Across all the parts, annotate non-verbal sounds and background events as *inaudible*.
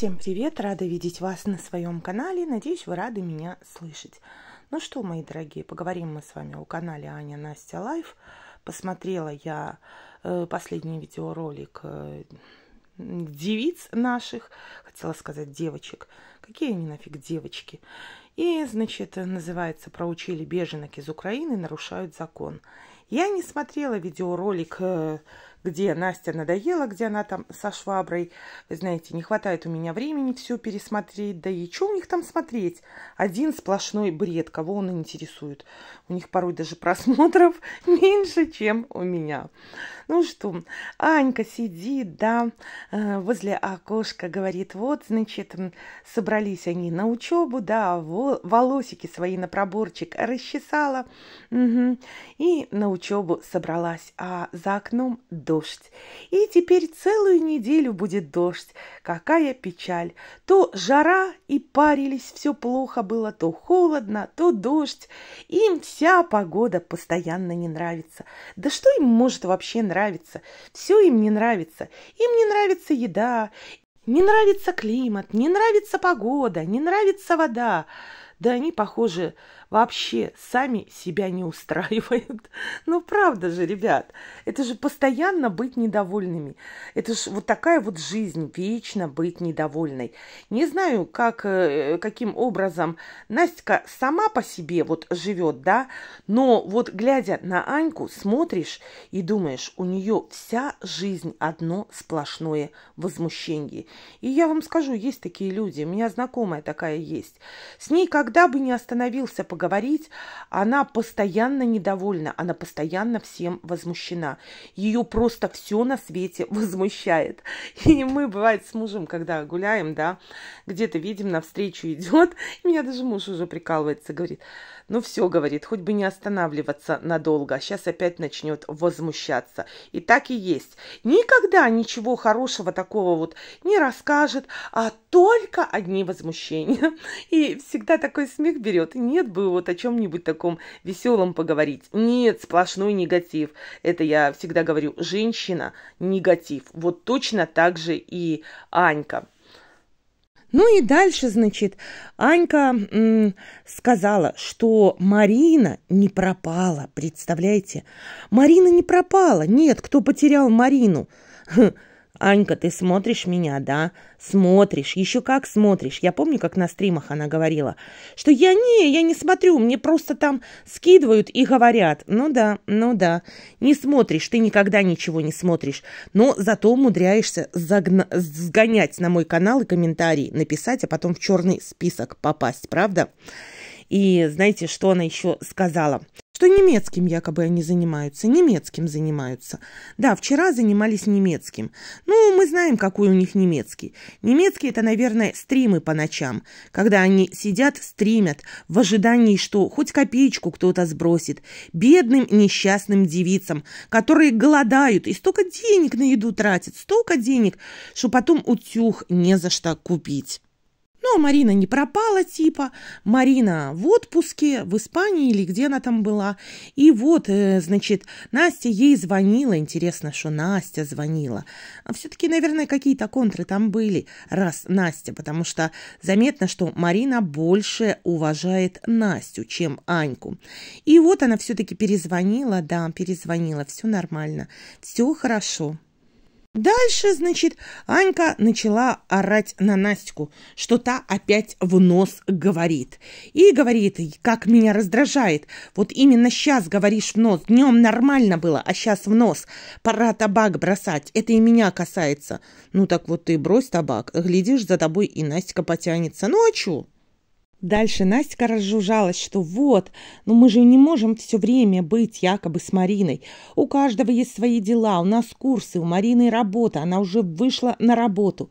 Всем привет! Рада видеть вас на своем канале. Надеюсь, вы рады меня слышать. Ну что, мои дорогие, поговорим мы с вами о канале Аня Настя Лайф. Посмотрела я э, последний видеоролик э, девиц наших, хотела сказать девочек. Какие они нафиг девочки? И, значит, называется «Проучили беженок из Украины, нарушают закон». Я не смотрела видеоролик э, где Настя надоела, где она там со шваброй. Вы знаете, не хватает у меня времени все пересмотреть. Да и что у них там смотреть? Один сплошной бред, кого он интересует. У них порой даже просмотров *laughs* меньше, чем у меня. Ну что, Анька сидит, да, э, возле окошка, говорит, вот, значит, собрались они на учебу, да, волосики свои на проборчик расчесала угу, и на учебу собралась. А за окном дождь. И теперь целую неделю будет дождь. Какая печаль! То жара и парились, все плохо было, то холодно, то дождь. Им вся погода постоянно не нравится. Да что им может вообще нравиться? Все им не нравится. Им не нравится еда, не нравится климат, не нравится погода, не нравится вода. Да они, похоже, вообще сами себя не устраивают. *laughs* ну, правда же, ребят, это же постоянно быть недовольными. Это же вот такая вот жизнь, вечно быть недовольной. Не знаю, как, э, каким образом Настя сама по себе вот живет, да, но вот глядя на Аньку, смотришь и думаешь, у нее вся жизнь одно сплошное возмущение. И я вам скажу, есть такие люди, у меня знакомая такая есть. С ней как когда бы не остановился поговорить, она постоянно недовольна, она постоянно всем возмущена. Ее просто все на свете *laughs* возмущает. И мы, бывает, с мужем, когда гуляем, да, где-то видим, навстречу идет, меня даже муж уже прикалывается, говорит, ну все, говорит, хоть бы не останавливаться надолго, сейчас а опять начнет возмущаться. И так и есть. Никогда ничего хорошего такого вот не расскажет, а только одни возмущения. *laughs* И всегда такой такой смех берет. Нет бы вот о чем-нибудь таком веселом поговорить. Нет, сплошной негатив. Это я всегда говорю. Женщина – негатив. Вот точно так же и Анька. Ну и дальше, значит, Анька м, сказала, что Марина не пропала, представляете? Марина не пропала. Нет, кто потерял Марину? Хм. «Анька, ты смотришь меня, да? Смотришь, еще как смотришь. Я помню, как на стримах она говорила, что я не, я не смотрю, мне просто там скидывают и говорят. Ну да, ну да, не смотришь, ты никогда ничего не смотришь, но зато умудряешься загна... сгонять на мой канал и комментарий написать, а потом в черный список попасть, правда?» И знаете, что она еще сказала? что немецким якобы они занимаются, немецким занимаются. Да, вчера занимались немецким. Ну, мы знаем, какой у них немецкий. Немецкий – это, наверное, стримы по ночам, когда они сидят, стримят, в ожидании, что хоть копеечку кто-то сбросит. Бедным несчастным девицам, которые голодают и столько денег на еду тратят, столько денег, что потом утюг не за что купить. Ну, а Марина не пропала типа. Марина в отпуске в Испании или где она там была. И вот, э, значит, Настя ей звонила. Интересно, что Настя звонила. А все-таки, наверное, какие-то контры там были, раз Настя. Потому что заметно, что Марина больше уважает Настю, чем Аньку. И вот она все-таки перезвонила. Да, перезвонила. Все нормально. Все хорошо. Дальше, значит, Анька начала орать на Настю, что та опять в нос говорит. И говорит, как меня раздражает. Вот именно сейчас говоришь в нос. Днем нормально было, а сейчас в нос. Пора табак бросать. Это и меня касается. Ну так вот ты брось табак. Глядишь, за тобой и Настя потянется. Ну а Дальше Настя разжужжалась, что вот, но ну мы же не можем все время быть якобы с Мариной. У каждого есть свои дела, у нас курсы, у Марины работа, она уже вышла на работу.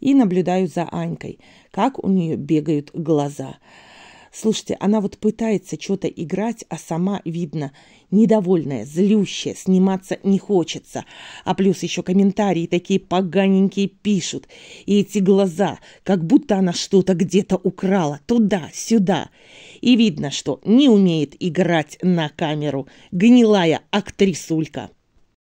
И наблюдаю за Анькой, как у нее бегают глаза. Слушайте, она вот пытается что-то играть, а сама, видно, недовольная, злющая, сниматься не хочется. А плюс еще комментарии такие поганенькие пишут. И эти глаза, как будто она что-то где-то украла, туда-сюда. И видно, что не умеет играть на камеру. Гнилая актрисулька.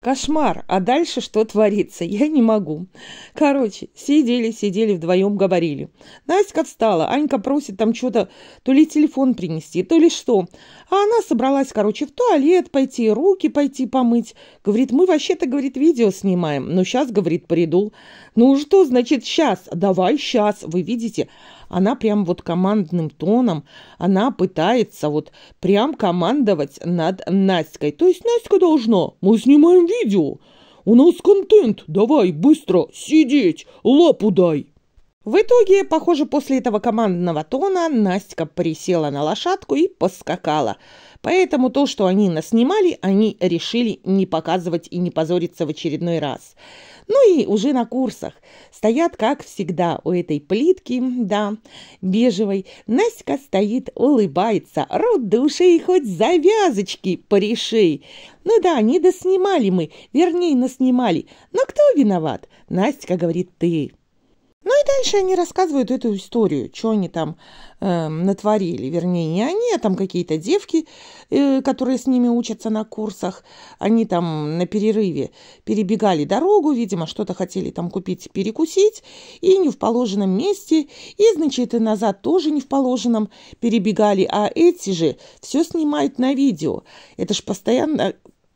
Кошмар, а дальше что творится, я не могу. Короче, сидели-сидели вдвоем, говорили. Настя отстала, Анька просит там что-то, то ли телефон принести, то ли что. А она собралась, короче, в туалет пойти, руки пойти помыть. Говорит, мы вообще-то, говорит, видео снимаем, но сейчас, говорит, приду. Ну что значит сейчас? Давай сейчас, вы видите она прям вот командным тоном, она пытается вот прям командовать над Настькой. То есть Настя должна, мы снимаем видео, у нас контент, давай быстро сидеть, лапу дай. В итоге, похоже, после этого командного тона Настя присела на лошадку и поскакала. Поэтому то, что они наснимали, они решили не показывать и не позориться в очередной раз. Ну и уже на курсах. Стоят, как всегда, у этой плитки, да, бежевой. Настя стоит, улыбается. Рот души и хоть завязочки порешей. Ну да, не доснимали мы, вернее, наснимали. Но кто виноват? Настя говорит, ты. Ну и дальше они рассказывают эту историю, что они там э, натворили. Вернее, не они, а там какие-то девки, э, которые с ними учатся на курсах. Они там на перерыве перебегали дорогу, видимо, что-то хотели там купить, перекусить. И не в положенном месте. И, значит, и назад тоже не в положенном перебегали. А эти же все снимают на видео. Это ж постоянно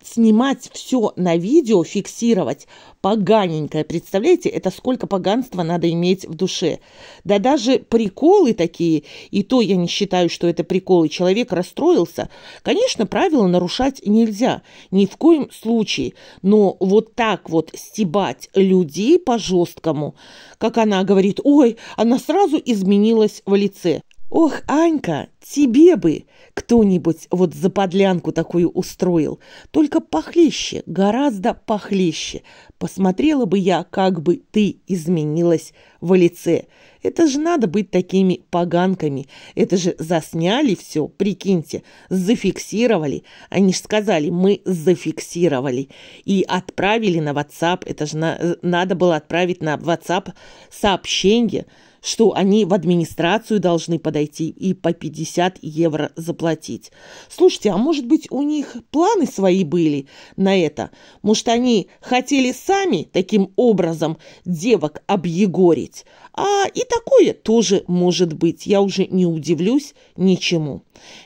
снимать все на видео, фиксировать, поганенькое. Представляете, это сколько поганства надо иметь в душе. Да даже приколы такие, и то я не считаю, что это приколы. Человек расстроился. Конечно, правила нарушать нельзя, ни в коем случае. Но вот так вот стебать людей по-жесткому, как она говорит, ой, она сразу изменилась в лице. «Ох, Анька, тебе бы кто-нибудь вот за подлянку такую устроил, только похлеще, гораздо похлеще. Посмотрела бы я, как бы ты изменилась в лице. Это же надо быть такими поганками. Это же засняли все, прикиньте, зафиксировали. Они же сказали, мы зафиксировали. И отправили на WhatsApp, это же на, надо было отправить на WhatsApp сообщение» что они в администрацию должны подойти и по 50 евро заплатить. Слушайте, а может быть у них планы свои были на это? Может они хотели сами таким образом девок объегорить? А и такое тоже может быть. Я уже не удивлюсь ничему.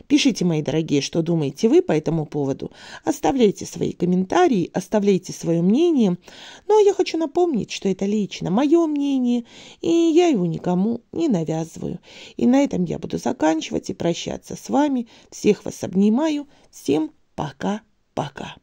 Пишите, мои дорогие, что думаете вы по этому поводу. Оставляйте свои комментарии, оставляйте свое мнение. Но ну, а я хочу напомнить, что это лично мое мнение, и я его никогда никому не навязываю. И на этом я буду заканчивать и прощаться с вами. Всех вас обнимаю. Всем пока-пока.